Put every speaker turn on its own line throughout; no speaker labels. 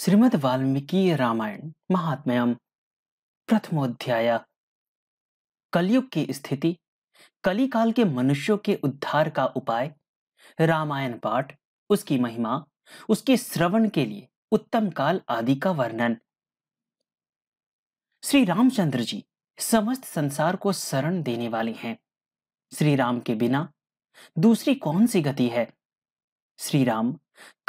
श्रीमद् वाल्मीकि रामायण महात्म्यम प्रथमोध्याय कलयुग की स्थिति कलिकाल के मनुष्यों के उद्धार का उपाय रामायण पाठ उसकी महिमा उसके श्रवण के लिए उत्तम काल आदि का वर्णन श्री रामचंद्र जी समस्त संसार को शरण देने वाले हैं श्री राम के बिना दूसरी कौन सी गति है श्री राम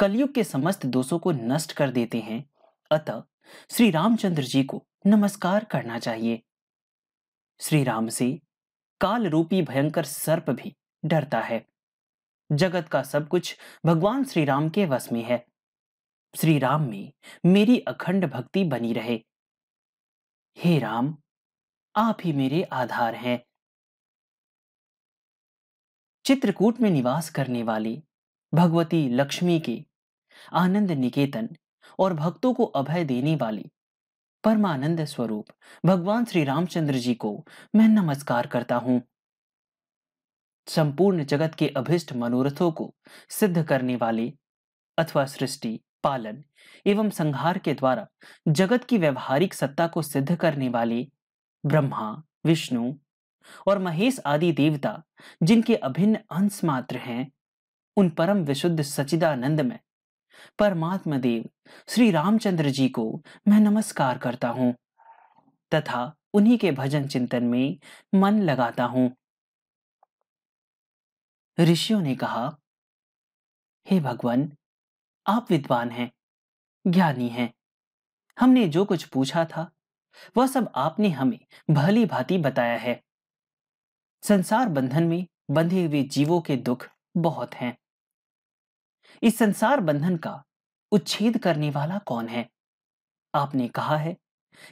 कलयुग के समस्त दोषों को नष्ट कर देते हैं अतः श्री रामचंद्र जी को नमस्कार करना चाहिए श्री राम से काल रूपी भयंकर सर्प भी डरता है जगत का सब कुछ भगवान श्री राम के वश में है श्री राम में मेरी अखंड भक्ति बनी रहे हे राम आप ही मेरे आधार हैं चित्रकूट में निवास करने वाली भगवती लक्ष्मी के आनंद निकेतन और भक्तों को अभय देने वाली परमानंद स्वरूप भगवान श्री रामचंद्र जी को मैं नमस्कार करता हूं संपूर्ण जगत के अभिष्ट मनोरथों को सिद्ध करने वाले अथवा सृष्टि पालन एवं संहार के द्वारा जगत की व्यवहारिक सत्ता को सिद्ध करने वाले ब्रह्मा विष्णु और महेश आदि देवता जिनके अभिन्न अंश मात्र हैं उन परम विशुद्ध सचिदानंद में परमात्मा देव श्री रामचंद्र जी को मैं नमस्कार करता हूं तथा उन्हीं के भजन चिंतन में मन लगाता हूं ऋषियों ने कहा हे भगवान आप विद्वान हैं ज्ञानी हैं हमने जो कुछ पूछा था वह सब आपने हमें भली भांति बताया है संसार बंधन में बंधे हुए जीवों के दुख बहुत हैं इस संसार बंधन का उच्छेद करने वाला कौन है आपने कहा है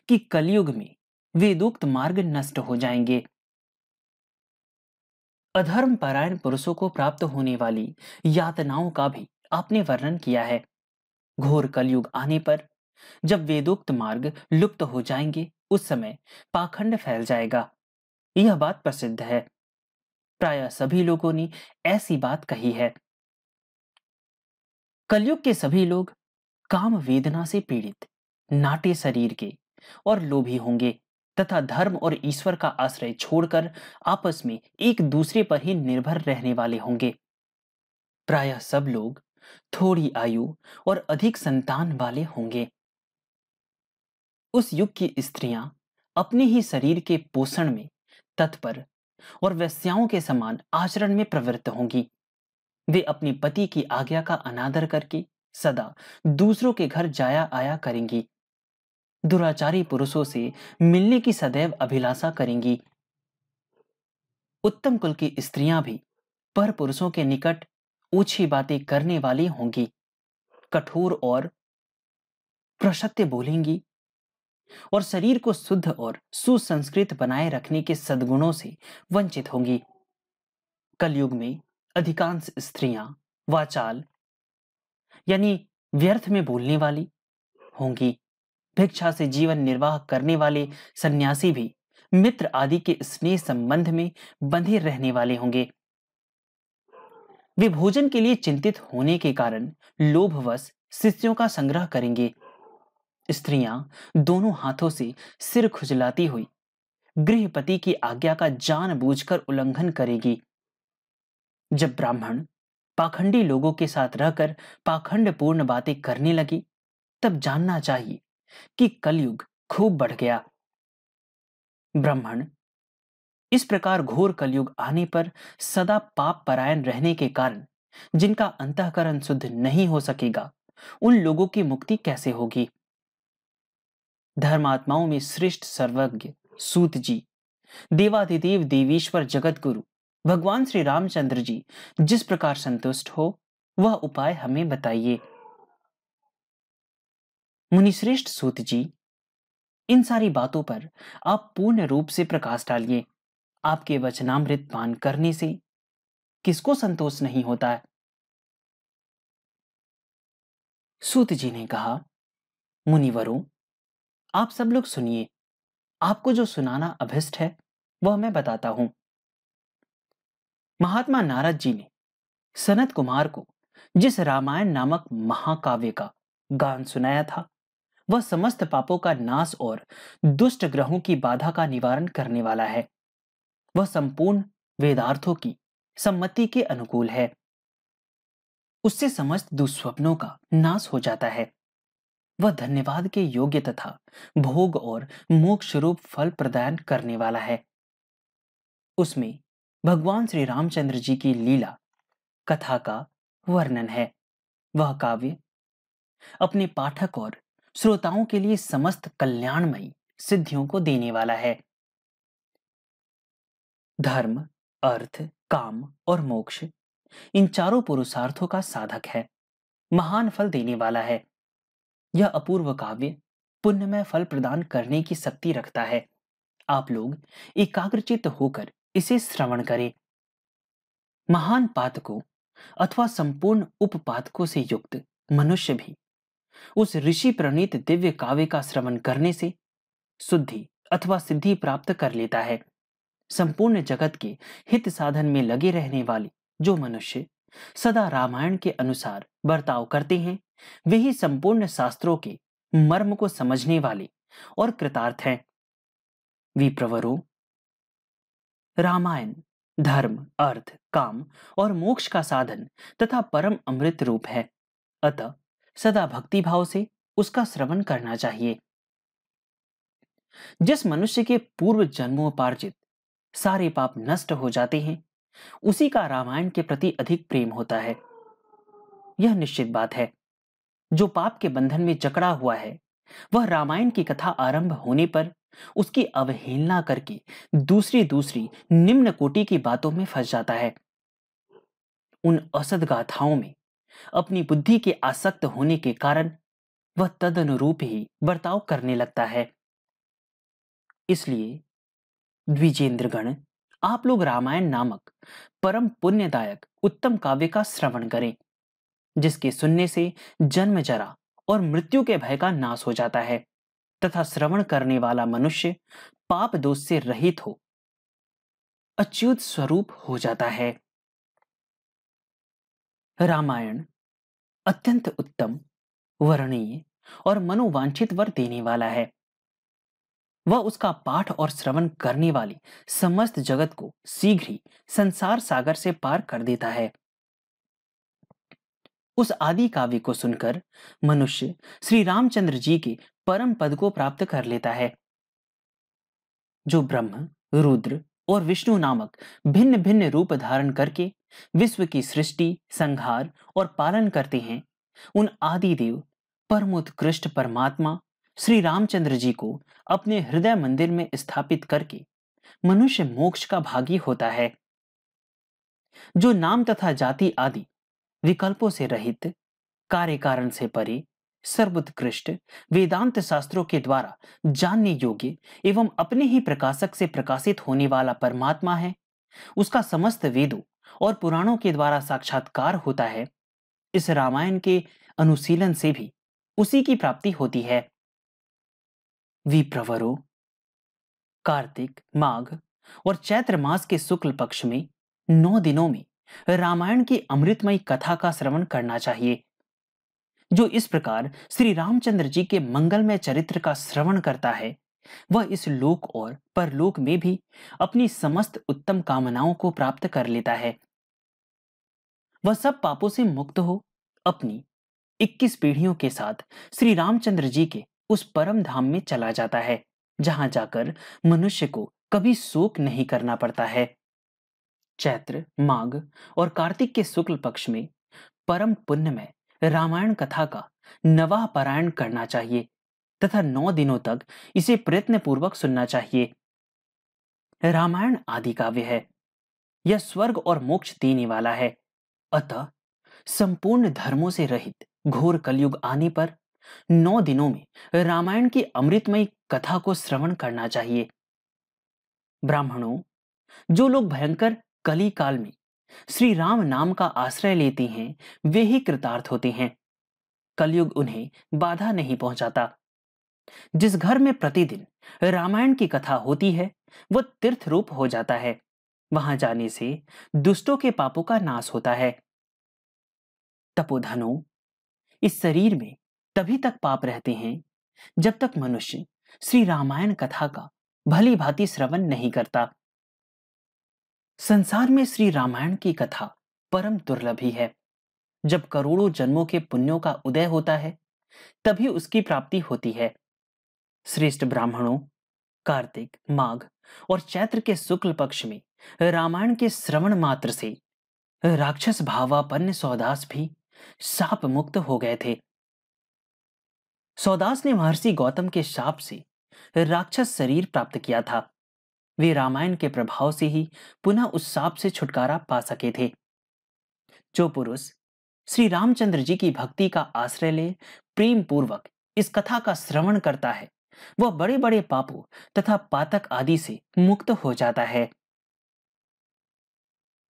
कि कलयुग में वेदोक्त मार्ग नष्ट हो जाएंगे अधर्म परायण पुरुषों को प्राप्त होने वाली यातनाओं का भी आपने वर्णन किया है घोर कलयुग आने पर जब वेदोक्त मार्ग लुप्त हो जाएंगे उस समय पाखंड फैल जाएगा यह बात प्रसिद्ध है प्राय सभी लोगों ने ऐसी बात कही है कलयुग के सभी लोग काम वेदना से पीड़ित नाटे शरीर के और लोभी होंगे तथा धर्म और ईश्वर का आश्रय छोड़कर आपस में एक दूसरे पर ही निर्भर रहने वाले होंगे प्रायः सब लोग थोड़ी आयु और अधिक संतान वाले होंगे उस युग की स्त्रियां अपने ही शरीर के पोषण में तत्पर और वैश्याओं के समान आचरण में प्रवृत्त होंगी वे अपने पति की आज्ञा का अनादर करके सदा दूसरों के घर जाया आया करेंगी दुराचारी पुरुषों से मिलने की सदैव अभिलाषा करेंगी उत्तम कुल की स्त्रियां भी पर पुरुषों के निकट ऊंची बातें करने वाली होंगी कठोर और प्रसत्य बोलेंगी और शरीर को शुद्ध और सुसंस्कृत बनाए रखने के सद्गुणों से वंचित होंगी कलयुग में अधिकांश स्त्रियां वाचाल यानी व्यर्थ में बोलने वाली होंगी भिक्षा से जीवन निर्वाह करने वाले सन्यासी भी मित्र आदि के स्नेह संबंध में बंधे रहने वाले होंगे वे भोजन के लिए चिंतित होने के कारण लोभवश शिष्यों का संग्रह करेंगे स्त्रियां दोनों हाथों से सिर खुजलाती हुई गृहपति की आज्ञा का जानबूझकर उल्लंघन करेगी जब ब्राह्मण पाखंडी लोगों के साथ रहकर पाखंड पूर्ण बातें करने लगी तब जानना चाहिए कि कलयुग खूब बढ़ गया ब्राह्मण इस प्रकार घोर कलयुग आने पर सदा पाप परायण रहने के कारण जिनका अंतकरण शुद्ध नहीं हो सकेगा उन लोगों की मुक्ति कैसे होगी धर्मात्माओं में श्रेष्ठ सर्वज्ञ सूत जी देवाधिदेव देवेश्वर जगत गुरु भगवान श्री रामचंद्र जी जिस प्रकार संतुष्ट हो वह उपाय हमें बताइए मुनिश्रेष्ठ सूत जी इन सारी बातों पर आप पूर्ण रूप से प्रकाश डालिए आपके वचनामृत पान करने से किसको संतोष नहीं होता है सूत जी ने कहा मुनिवरों आप सब लोग सुनिए आपको जो सुनाना अभिष्ट है वह मैं बताता हूं महात्मा नारद जी ने सनत कुमार को जिस रामायण नामक महाकाव्य का गान सुनाया था वह समस्त पापों का नाश और दुष्ट ग्रहों की बाधा का निवारण करने वाला है वह संपूर्ण वेदार्थों की सम्मति के अनुकूल है उससे समस्त दुस्वप्नों का नाश हो जाता है वह धन्यवाद के योग्य तथा भोग और मोक्ष रूप फल प्रदान करने वाला है उसमें भगवान श्री रामचंद्र जी की लीला कथा का वर्णन है वह काव्य अपने पाठक और श्रोताओं के लिए समस्त कल्याणमयी सिद्धियों को देने वाला है धर्म अर्थ काम और मोक्ष इन चारों पुरुषार्थों का साधक है महान फल देने वाला है यह अपूर्व काव्य पुण्यमय फल प्रदान करने की शक्ति रखता है आप लोग एकाग्रचित होकर इसे श्रवण करे महान पातकों अथवा संपूर्ण उपपातकों से युक्त मनुष्य भी उस ऋषि प्रणीत दिव्य काव्य का श्रवण करने से शुद्धि अथवा सिद्धि प्राप्त कर लेता है संपूर्ण जगत के हित साधन में लगे रहने वाले जो मनुष्य सदा रामायण के अनुसार बर्ताव करते हैं वे ही संपूर्ण शास्त्रों के मर्म को समझने वाले और कृतार्थ हैं विप्रवरों रामायण धर्म अर्थ काम और मोक्ष का साधन तथा परम अमृत रूप है अतः सदा भक्ति भाव से उसका श्रवण करना चाहिए जिस मनुष्य के पूर्व जन्मोपार्जित सारे पाप नष्ट हो जाते हैं उसी का रामायण के प्रति अधिक प्रेम होता है यह निश्चित बात है जो पाप के बंधन में जकड़ा हुआ है वह रामायण की कथा आरंभ होने पर उसकी अवहेलना करके दूसरी दूसरी निम्न कोटि की बातों में फंस जाता है उन असद गाथाओं में अपनी बुद्धि के आसक्त होने के कारण वह तद अनुरूप ही बर्ताव करने लगता है इसलिए द्विजेंद्रगण आप लोग रामायण नामक परम पुण्यदायक उत्तम काव्य का श्रवण करें जिसके सुनने से जन्म जरा और मृत्यु के भय का नाश हो जाता है तथा श्रवण करने वाला मनुष्य पाप दोष से रहित हो अच्युत स्वरूप हो जाता है रामायण अत्यंत उत्तम वर्णीय और मनोवांछित वर देने वाला है वह उसका पाठ और श्रवण करने वाली समस्त जगत को शीघ्र ही संसार सागर से पार कर देता है उस आदि काव्य को सुनकर मनुष्य श्री रामचंद्र जी के परम पद को प्राप्त कर लेता है जो ब्रह्म रुद्र और विष्णु नामक भिन्न भिन्न रूप धारण करके विश्व की सृष्टि संहार और पालन करते हैं उन आदि देव परमोत्कृष्ट परमात्मा श्री रामचंद्र जी को अपने हृदय मंदिर में स्थापित करके मनुष्य मोक्ष का भागी होता है जो नाम तथा जाति आदि विकल्पों से रहित कार्य कारण से परे सर्वोत्कृष्ट वेदांत शास्त्रों के द्वारा जानने योग्य एवं अपने ही प्रकाशक से प्रकाशित होने वाला परमात्मा है उसका समस्त वेदों और पुराणों के द्वारा साक्षात्कार होता है इस रामायण के अनुशीलन से भी उसी की प्राप्ति होती है विप्रवरो कार्तिक माघ और चैत्र मास के शुक्ल पक्ष में नौ दिनों में रामायण की अमृतमयी कथा का श्रवण करना चाहिए जो इस प्रकार श्री रामचंद्र जी के मंगलमय चरित्र का श्रवण करता है वह इस लोक और परलोक में भी अपनी समस्त उत्तम कामनाओं को प्राप्त कर लेता है वह सब पापों से मुक्त हो अपनी 21 पीढ़ियों के साथ श्री रामचंद्र जी के उस परम धाम में चला जाता है जहां जाकर मनुष्य को कभी शोक नहीं करना पड़ता है चैत्र माघ और कार्तिक के शुक्ल पक्ष में परम पुण्य में रामायण कथा का नवा पारायण करना चाहिए तथा नौ दिनों तक इसे प्रयत्न पूर्वक सुनना चाहिए रामायण आदि काव्य है यह स्वर्ग और मोक्ष देने वाला है अतः संपूर्ण धर्मों से रहित घोर कलयुग आने पर नौ दिनों में रामायण की अमृतमयी कथा को श्रवण करना चाहिए ब्राह्मणों जो लोग भयंकर कली काल में श्री राम नाम का आश्रय लेते हैं वे ही कृतार्थ होते हैं कलयुग उन्हें बाधा नहीं पहुंचाता जिस घर में प्रतिदिन रामायण की कथा होती है वह तीर्थ रूप हो जाता है वहां जाने से दुष्टों के पापों का नाश होता है तपोधनों इस शरीर में तभी तक पाप रहते हैं जब तक मनुष्य श्री रामायण कथा का भली भांति श्रवण नहीं करता संसार में श्री रामायण की कथा परम दुर्लभ ही है जब करोड़ों जन्मों के पुण्यों का उदय होता है तभी उसकी प्राप्ति होती है श्रेष्ठ ब्राह्मणों कार्तिक माघ और चैत्र के शुक्ल पक्ष में रामायण के श्रवण मात्र से राक्षस भावापन्न सौदास भी साप मुक्त हो गए थे सौदास ने महर्षि गौतम के शाप से राक्षस शरीर प्राप्त किया था वे रामायण के प्रभाव से ही पुनः उस साप से छुटकारा पा सके थे जो पुरुष श्री रामचंद्र जी की भक्ति का आश्रय ले प्रेम पूर्वक इस कथा का श्रवण करता है वह बड़े बड़े पापों तथा पातक आदि से मुक्त हो जाता है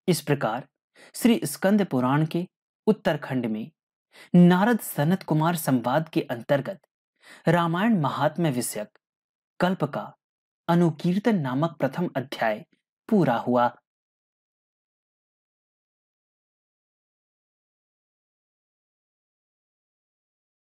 इस प्रकार श्री स्कंद पुराण के उत्तरखंड में नारद सनत कुमार संवाद के अंतर्गत रामायण महात्म्य विषयक कल्प का अनुकीर्तन नामक प्रथम अध्याय पूरा हुआ